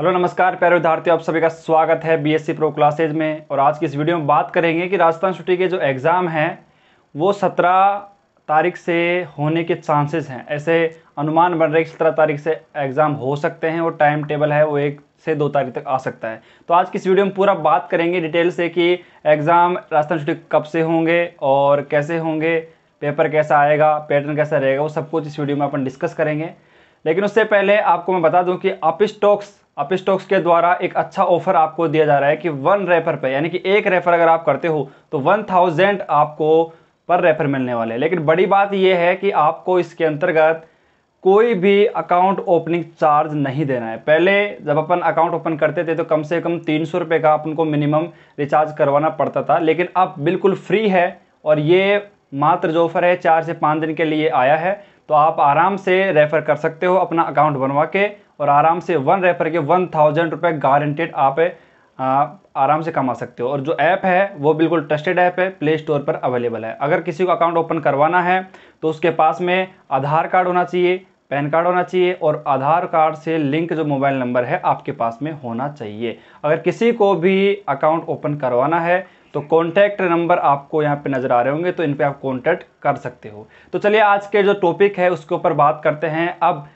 hello नमस्कार प्यारे विद्यार्थियों आप सभी का स्वागत है बीएससी प्रो क्लासेज में और आज की इस वीडियो में बात करेंगे कि राजस्थान छुट्टी के जो एग्ज़ाम हैं वो सत्रह तारीख से होने के चांसेस हैं ऐसे अनुमान बन रहे सत्रह तारीख से एग्ज़ाम हो सकते हैं और टाइम टेबल है वो एक से दो तारीख तक आ सकता है तो आज की इस वीडियो में पूरा बात करेंगे डिटेल से कि एग्ज़ाम राजस्थान छुट्टी कब से होंगे और कैसे होंगे पेपर कैसा आएगा पैटर्न कैसा रहेगा वो सब कुछ इस वीडियो में अपन डिस्कस करेंगे लेकिन उससे पहले आपको मैं बता दूं कि अपस्टॉक्स अपस्टॉक्स के द्वारा एक अच्छा ऑफर आपको दिया जा रहा है कि वन रेफर पे यानी कि एक रेफर अगर आप करते हो तो वन थाउजेंड आपको पर रेफर मिलने वाले लेकिन बड़ी बात यह है कि आपको इसके अंतर्गत कोई भी अकाउंट ओपनिंग चार्ज नहीं देना है पहले जब अपन अकाउंट ओपन करते थे तो कम से कम तीन सौ रुपये का अपन को मिनिमम रिचार्ज करवाना पड़ता था लेकिन अब बिल्कुल फ्री है और ये मात्र जो ऑफर है चार से पाँच दिन के लिए आया है तो आप आराम से रेफ़र कर सकते हो अपना अकाउंट बनवा के और आराम से वन रेफ़र के वन थाउजेंड रुपये गारंटेड आप आराम से कमा सकते हो और जो ऐप है वो बिल्कुल ट्रस्टेड ऐप है प्ले स्टोर पर अवेलेबल है अगर किसी को अकाउंट ओपन करवाना है तो उसके पास में आधार कार्ड होना चाहिए पैन कार्ड होना चाहिए और आधार कार्ड से लिंक जो मोबाइल नंबर है आपके पास में होना चाहिए अगर किसी को भी अकाउंट ओपन करवाना है तो कॉन्टैक्ट नंबर आपको यहाँ पे नज़र आ रहे होंगे तो इन पर आप कॉन्टैक्ट कर सकते हो तो चलिए आज के जो टॉपिक है उसके ऊपर बात करते हैं अब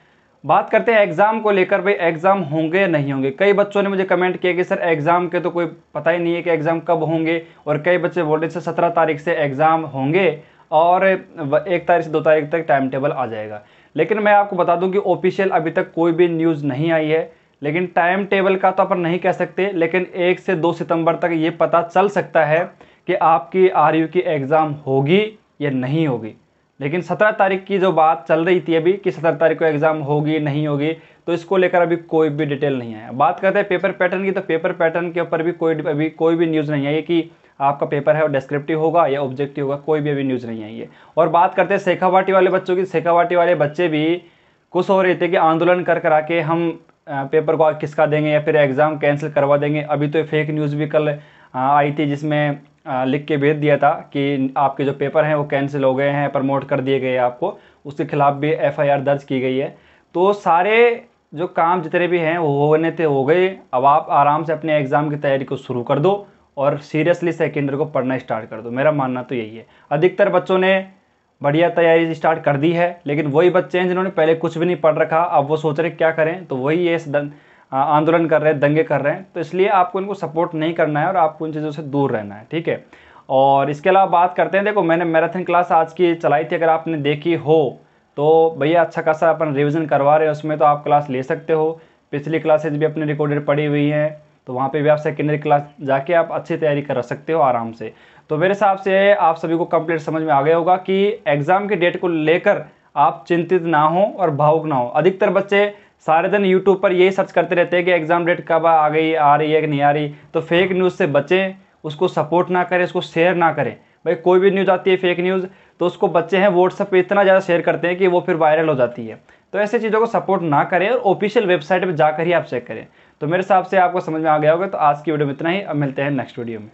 बात करते हैं एग्ज़ाम को लेकर भाई एग्ज़ाम होंगे या नहीं होंगे कई बच्चों ने मुझे कमेंट किया कि सर एग्ज़ाम के तो कोई पता ही नहीं है कि एग्ज़ाम कब होंगे और कई बच्चे बोल रहे थे सत्रह तारीख से एग्ज़ाम होंगे और एक तारीख से दो तारीख तक टाइम टेबल आ जाएगा लेकिन मैं आपको बता दूं कि ऑफिशियल अभी तक कोई भी न्यूज़ नहीं आई है लेकिन टाइम टेबल का तो अपन नहीं कह सकते लेकिन एक से दो सितंबर तक ये पता चल सकता है कि आपकी आर की एग्ज़ाम होगी या नहीं होगी लेकिन सत्रह तारीख की जो बात चल रही थी अभी कि सत्रह तारीख को एग्ज़ाम होगी नहीं होगी तो इसको लेकर अभी कोई भी डिटेल नहीं आया बात करते हैं पेपर पैटर्न की तो पेपर पैटर्न के ऊपर भी कोई अभी कोई भी न्यूज़ नहीं आई कि आपका पेपर है वो डिस्क्रिप्टिव होगा या ऑब्जेक्टिव होगा कोई भी अभी न्यूज़ नहीं आई है और बात करते हैं शेखावाटी वाले बच्चों की शेखावाटी वाले बच्चे भी खुश हो रहे थे कि आंदोलन कर करा के हम पेपर को आज किसका देंगे या फिर एग्ज़ाम कैंसिल करवा देंगे अभी तो फेक न्यूज़ भी कल आई थी जिसमें लिख के भेज दिया था कि आपके जो पेपर हैं वो कैंसिल हो गए हैं प्रमोट कर दिए गए आपको उसके खिलाफ भी एफआईआर दर्ज की गई है तो सारे जो काम जितने भी हैं वो होने थे हो गए अब आप आराम से अपने एग्ज़ाम की तैयारी को शुरू कर दो और सीरियसली सेकेंडर को पढ़ना स्टार्ट कर दो मेरा मानना तो यही है अधिकतर बच्चों ने बढ़िया तैयारी स्टार्ट कर दी है लेकिन वही बच्चे हैं जिन्होंने पहले कुछ भी नहीं पढ़ रखा अब वो सोच रहे क्या करें तो वही ये आंदोलन कर रहे हैं दंगे कर रहे हैं तो इसलिए आपको इनको सपोर्ट नहीं करना है और आपको उन चीज़ों से दूर रहना है ठीक है और इसके अलावा बात करते हैं देखो मैंने मैराथन क्लास आज की चलाई थी अगर आपने देखी हो तो भैया अच्छा खासा अपन रिविज़न करवा रहे हैं उसमें तो आप क्लास ले सकते हो पिछली क्लासेज भी अपने रिकॉर्डेड पड़ी हुई हैं तो वहाँ पे भी आप सेकेंडरी क्लास जाके आप अच्छी तैयारी कर सकते हो आराम से तो मेरे हिसाब से आप सभी को कंप्लीट समझ में आ गया होगा कि एग्ज़ाम के डेट को लेकर आप चिंतित ना हो और भावुक ना हो अधिकतर बच्चे सारे दिन यूट्यूब पर यही सर्च करते रहते हैं कि एग्ज़ाम डेट कब आ गई आ रही है कि नहीं आ रही तो फेक न्यूज़ से बचें उसको सपोर्ट ना करें उसको शेयर ना करें भाई कोई भी न्यूज़ आती है फेक न्यूज़ तो उसको बच्चे हैं व्हाट्सएप पे इतना ज़्यादा शेयर करते हैं कि वो फिर वायरल हो जाती है तो ऐसे चीज़ों को सपोर्ट ना करें और ऑफिशियल वेबसाइट पर जाकर ही आप चेक करें तो मेरे हिसाब से आपको समझ में आ गया होगा तो आज की वीडियो में इतना ही अब मिलते हैं नेक्स्ट वीडियो में